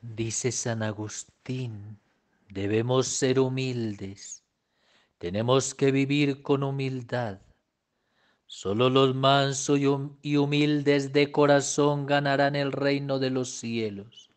Dice San Agustín, debemos ser humildes, tenemos que vivir con humildad. Solo los mansos y humildes de corazón ganarán el reino de los cielos.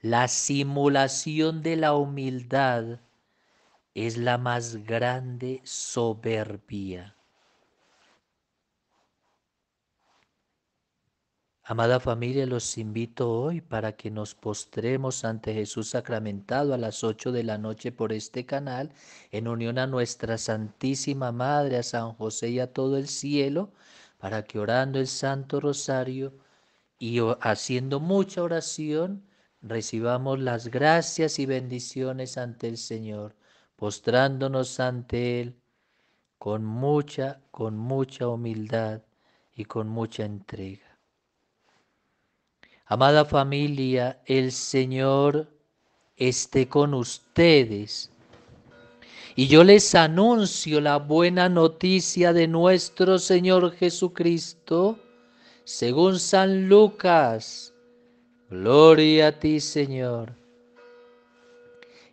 La simulación de la humildad es la más grande soberbia. Amada familia, los invito hoy para que nos postremos ante Jesús sacramentado a las 8 de la noche por este canal, en unión a nuestra Santísima Madre, a San José y a todo el cielo, para que orando el Santo Rosario y haciendo mucha oración, recibamos las gracias y bendiciones ante el Señor, postrándonos ante Él con mucha, con mucha humildad y con mucha entrega. Amada familia, el Señor esté con ustedes. Y yo les anuncio la buena noticia de nuestro Señor Jesucristo, según San Lucas. Gloria a ti, Señor.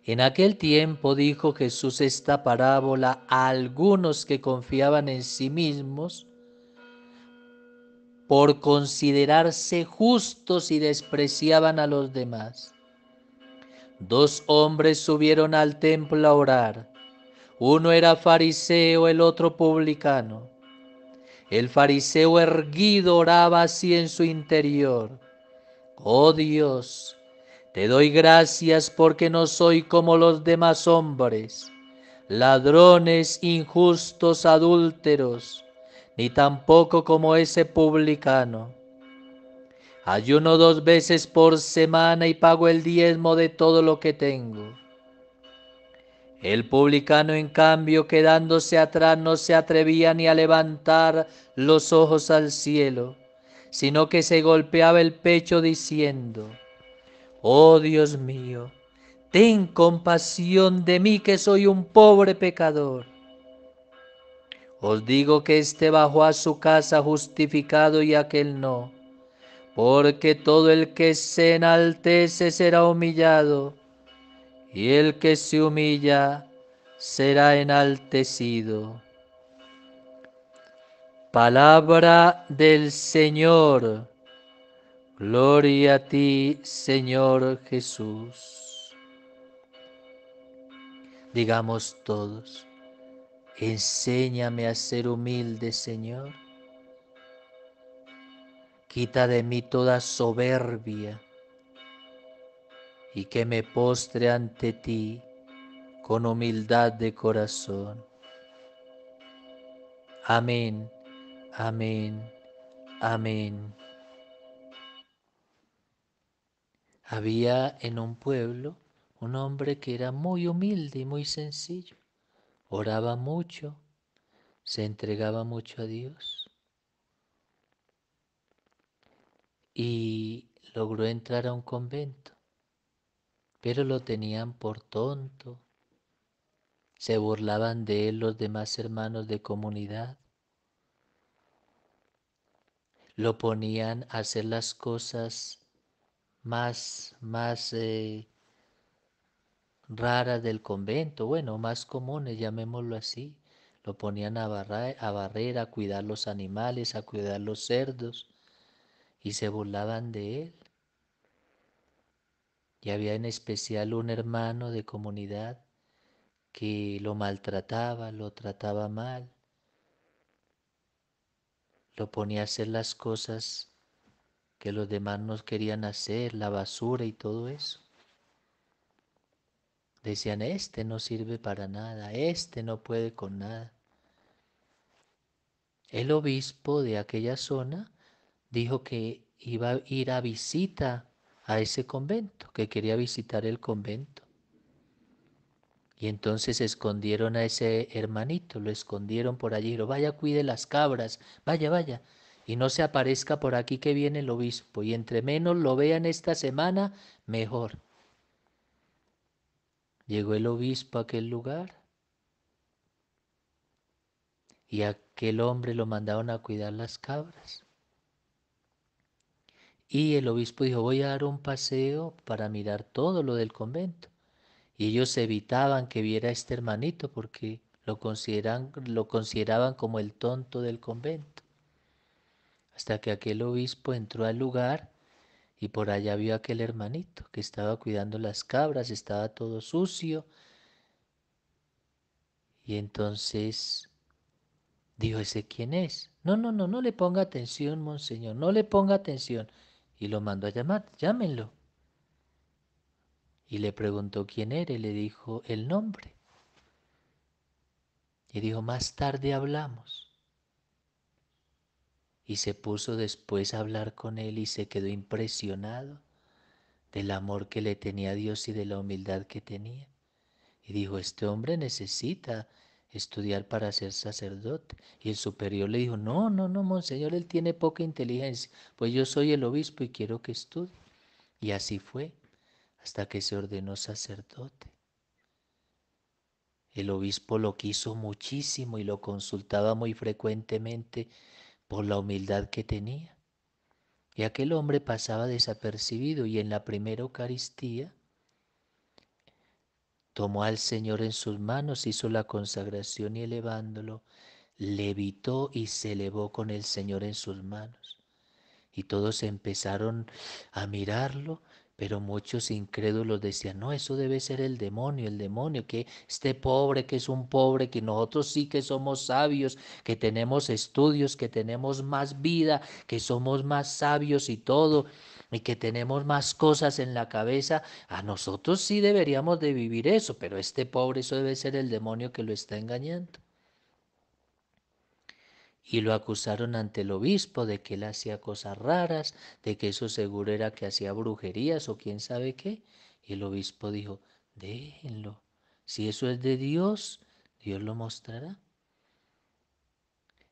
En aquel tiempo dijo Jesús esta parábola a algunos que confiaban en sí mismos por considerarse justos y despreciaban a los demás. Dos hombres subieron al templo a orar. Uno era fariseo, el otro publicano. El fariseo erguido oraba así en su interior. Oh Dios, te doy gracias porque no soy como los demás hombres, ladrones, injustos, adúlteros ni tampoco como ese publicano. Ayuno dos veces por semana y pago el diezmo de todo lo que tengo. El publicano, en cambio, quedándose atrás, no se atrevía ni a levantar los ojos al cielo, sino que se golpeaba el pecho diciendo, Oh Dios mío, ten compasión de mí que soy un pobre pecador. Os digo que éste bajó a su casa justificado y aquel no, porque todo el que se enaltece será humillado, y el que se humilla será enaltecido. Palabra del Señor. Gloria a ti, Señor Jesús. Digamos todos. Enséñame a ser humilde, Señor. Quita de mí toda soberbia y que me postre ante ti con humildad de corazón. Amén, amén, amén. Había en un pueblo un hombre que era muy humilde y muy sencillo oraba mucho, se entregaba mucho a Dios y logró entrar a un convento, pero lo tenían por tonto, se burlaban de él los demás hermanos de comunidad, lo ponían a hacer las cosas más, más eh, raras del convento, bueno, más comunes, llamémoslo así. Lo ponían a, a barrer, a cuidar los animales, a cuidar los cerdos, y se burlaban de él. Y había en especial un hermano de comunidad que lo maltrataba, lo trataba mal, lo ponía a hacer las cosas que los demás no querían hacer, la basura y todo eso. Decían, este no sirve para nada, este no puede con nada. El obispo de aquella zona dijo que iba a ir a visita a ese convento, que quería visitar el convento. Y entonces escondieron a ese hermanito, lo escondieron por allí, lo vaya, cuide las cabras, vaya, vaya, y no se aparezca por aquí que viene el obispo, y entre menos lo vean esta semana, mejor. Llegó el obispo a aquel lugar y aquel hombre lo mandaron a cuidar las cabras. Y el obispo dijo, voy a dar un paseo para mirar todo lo del convento. Y ellos evitaban que viera a este hermanito porque lo, consideran, lo consideraban como el tonto del convento. Hasta que aquel obispo entró al lugar y por allá vio aquel hermanito que estaba cuidando las cabras, estaba todo sucio. Y entonces dijo, ¿ese quién es? No, no, no, no le ponga atención, monseñor, no le ponga atención. Y lo mandó a llamar, llámenlo. Y le preguntó quién era y le dijo el nombre. Y dijo, más tarde hablamos y se puso después a hablar con él y se quedó impresionado del amor que le tenía a Dios y de la humildad que tenía. Y dijo, este hombre necesita estudiar para ser sacerdote. Y el superior le dijo, no, no, no, monseñor, él tiene poca inteligencia, pues yo soy el obispo y quiero que estudie. Y así fue, hasta que se ordenó sacerdote. El obispo lo quiso muchísimo y lo consultaba muy frecuentemente por la humildad que tenía. Y aquel hombre pasaba desapercibido y en la primera Eucaristía tomó al Señor en sus manos, hizo la consagración y elevándolo, levitó y se elevó con el Señor en sus manos. Y todos empezaron a mirarlo pero muchos incrédulos decían, no, eso debe ser el demonio, el demonio, que este pobre, que es un pobre, que nosotros sí que somos sabios, que tenemos estudios, que tenemos más vida, que somos más sabios y todo, y que tenemos más cosas en la cabeza. A nosotros sí deberíamos de vivir eso, pero este pobre, eso debe ser el demonio que lo está engañando y lo acusaron ante el obispo de que él hacía cosas raras, de que eso seguro era que hacía brujerías o quién sabe qué. Y el obispo dijo, déjenlo, si eso es de Dios, Dios lo mostrará.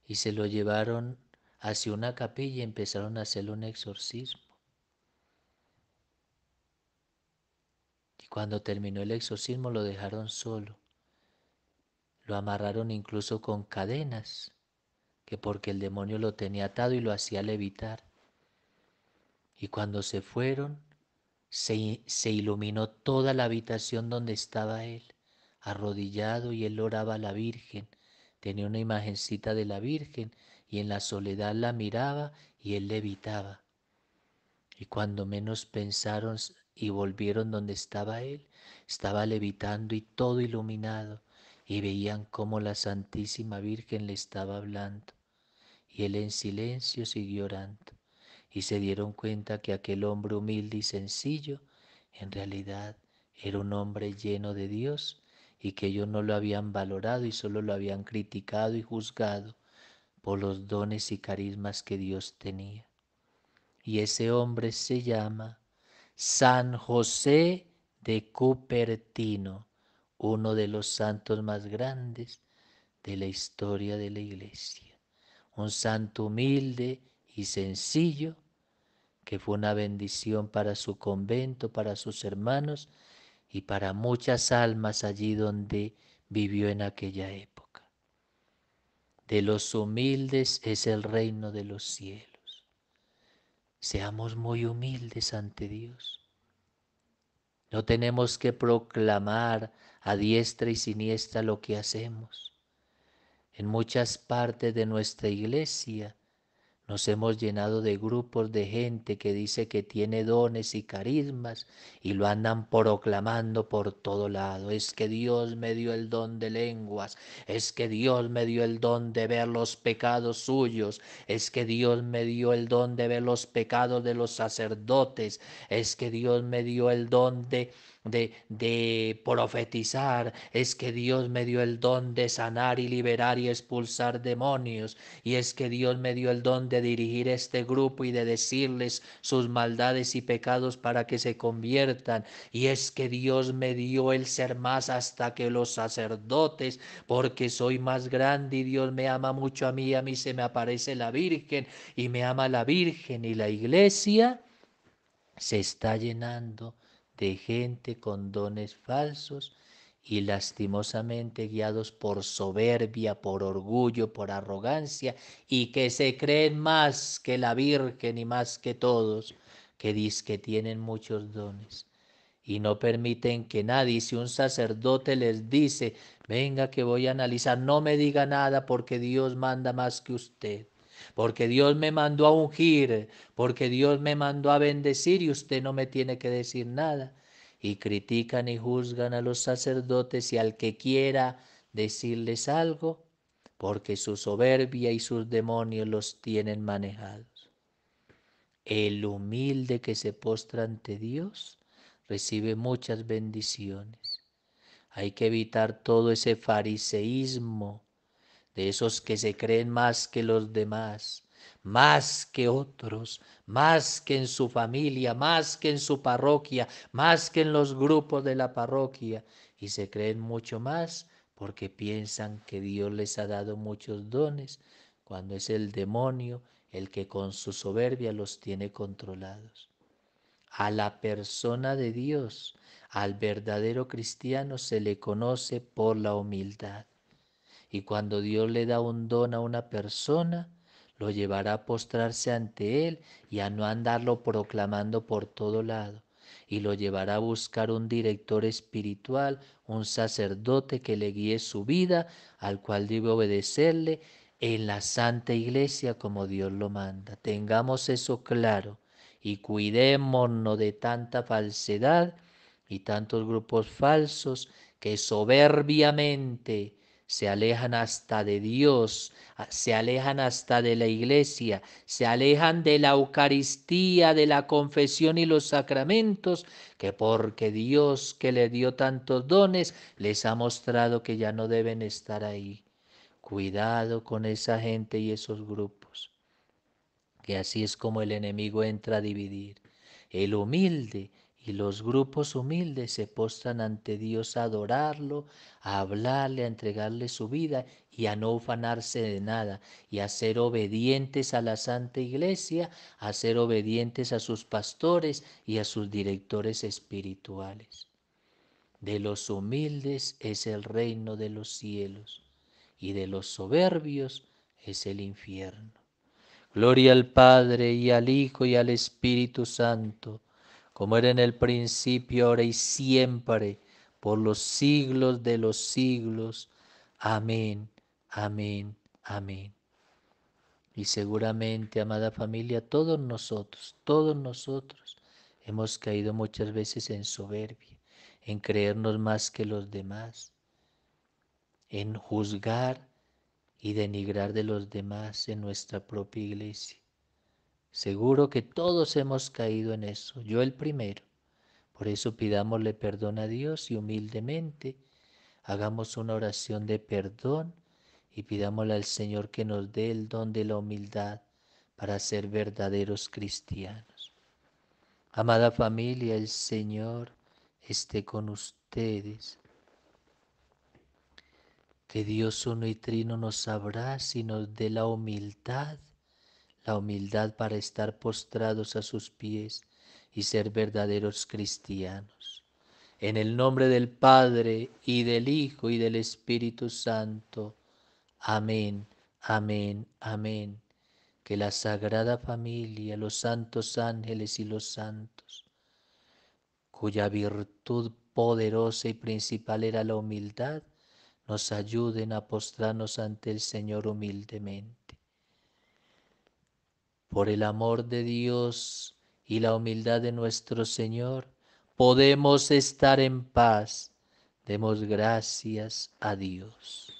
Y se lo llevaron hacia una capilla y empezaron a hacerle un exorcismo. Y cuando terminó el exorcismo lo dejaron solo. Lo amarraron incluso con cadenas que porque el demonio lo tenía atado y lo hacía levitar. Y cuando se fueron, se, iluminó toda la habitación donde estaba él, arrodillado y él oraba a la Virgen. Tenía una imagencita de la Virgen y en la soledad la miraba y él levitaba. Y cuando menos pensaron y volvieron donde estaba él, estaba levitando y todo iluminado, y veían cómo la Santísima Virgen le estaba hablando y él en silencio siguió orando y se dieron cuenta que aquel hombre humilde y sencillo en realidad era un hombre lleno de Dios y que ellos no lo habían valorado y solo lo habían criticado y juzgado por los dones y carismas que Dios tenía. Y ese hombre se llama San José de Cupertino, uno de los santos más grandes de la historia de la iglesia un santo humilde y sencillo, que fue una bendición para su convento, para sus hermanos y para muchas almas allí donde vivió en aquella época. De los humildes es el reino de los cielos. Seamos muy humildes ante Dios. No tenemos que proclamar a diestra y siniestra lo que hacemos en muchas partes de nuestra iglesia nos hemos llenado de grupos de gente que dice que tiene dones y carismas y lo andan proclamando por todo lado. Es que Dios me dio el don de lenguas, es que Dios me dio el don de ver los pecados suyos, es que Dios me dio el don de ver los pecados de los sacerdotes, es que Dios me dio el don de de, profetizar, es que Dios me dio el don de sanar y liberar y expulsar demonios, y es que Dios me dio el don de dirigir este grupo y de decirles sus maldades y pecados para que se conviertan. Y es que Dios me dio el ser más hasta que los sacerdotes, porque soy más grande y Dios me ama mucho a mí, a mí se me aparece la Virgen y me ama la Virgen y la iglesia se está llenando de gente con dones falsos y lastimosamente guiados por soberbia, por orgullo, por arrogancia, y que se creen más que la Virgen y más que todos, que dicen que tienen muchos dones, y no permiten que nadie, si un sacerdote les dice, venga que voy a analizar, no me diga nada porque Dios manda más que usted. Porque Dios me mandó a ungir, porque Dios me mandó a bendecir y usted no me tiene que decir nada y critican y juzgan a los sacerdotes y al que quiera decirles algo, porque su soberbia y sus demonios los tienen manejados. El humilde que se postra ante Dios recibe muchas bendiciones. Hay que evitar todo ese fariseísmo de esos que se creen más que los demás, más que otros, más que en su familia, más que en su parroquia, más que en los grupos de la parroquia, y se creen mucho más porque piensan que Dios les ha dado muchos dones, cuando es el demonio el que con su soberbia los tiene controlados. A la persona de Dios, al verdadero cristiano, se le conoce por la humildad. Y cuando Dios le da un don a una persona, lo llevará a postrarse ante él y a no andarlo proclamando por todo lado, y lo llevará a buscar un director espiritual, un sacerdote que le guíe su vida, al cual debe obedecerle en la santa iglesia como Dios lo manda. Tengamos eso claro y cuidémonos de tanta falsedad y tantos grupos falsos que soberbiamente se alejan hasta de Dios, ah, se alejan hasta de la iglesia, se alejan de la Eucaristía, de la confesión y los sacramentos, que porque Dios que le dio tantos dones les ha mostrado que ya no deben estar ahí. Cuidado con esa gente y esos grupos, que así es como el enemigo entra a dividir. El humilde y los grupos humildes se postran ante Dios a adorarlo, a hablarle, a entregarle su vida y a no ufanarse de nada, y a ser obedientes a la Santa Iglesia, a ser obedientes a sus pastores y a sus directores espirituales. De los humildes es el reino de los cielos, y de los soberbios es el infierno. Gloria al Padre y al Hijo y al Espíritu Santo como era en el principio, ahora y siempre, por los siglos de los siglos. Amén, amén, amén. Y seguramente, amada familia, todos nosotros, todos nosotros hemos caído muchas veces en soberbia, en creernos más que los demás, en juzgar y denigrar de los demás en nuestra propia iglesia. Seguro que todos hemos caído en eso, yo el primero. Por eso pidámosle perdón a Dios y humildemente hagamos una oración de perdón y pidámosle al Señor que nos dé el don de la humildad para ser verdaderos cristianos. Amada familia, el Señor esté con ustedes. Que Dios uno y trino nos sabrá y nos dé la humildad la humildad para estar postrados a sus pies y ser verdaderos cristianos. En el nombre del Padre y del Hijo y del Espíritu Santo. Amén, amén, amén. Que la Sagrada Familia, los santos ángeles y los santos, cuya virtud poderosa y principal era la humildad, nos ayuden a postrarnos ante el Señor humildemente por el amor de Dios y la humildad de nuestro Señor, podemos estar en paz. Demos gracias a Dios.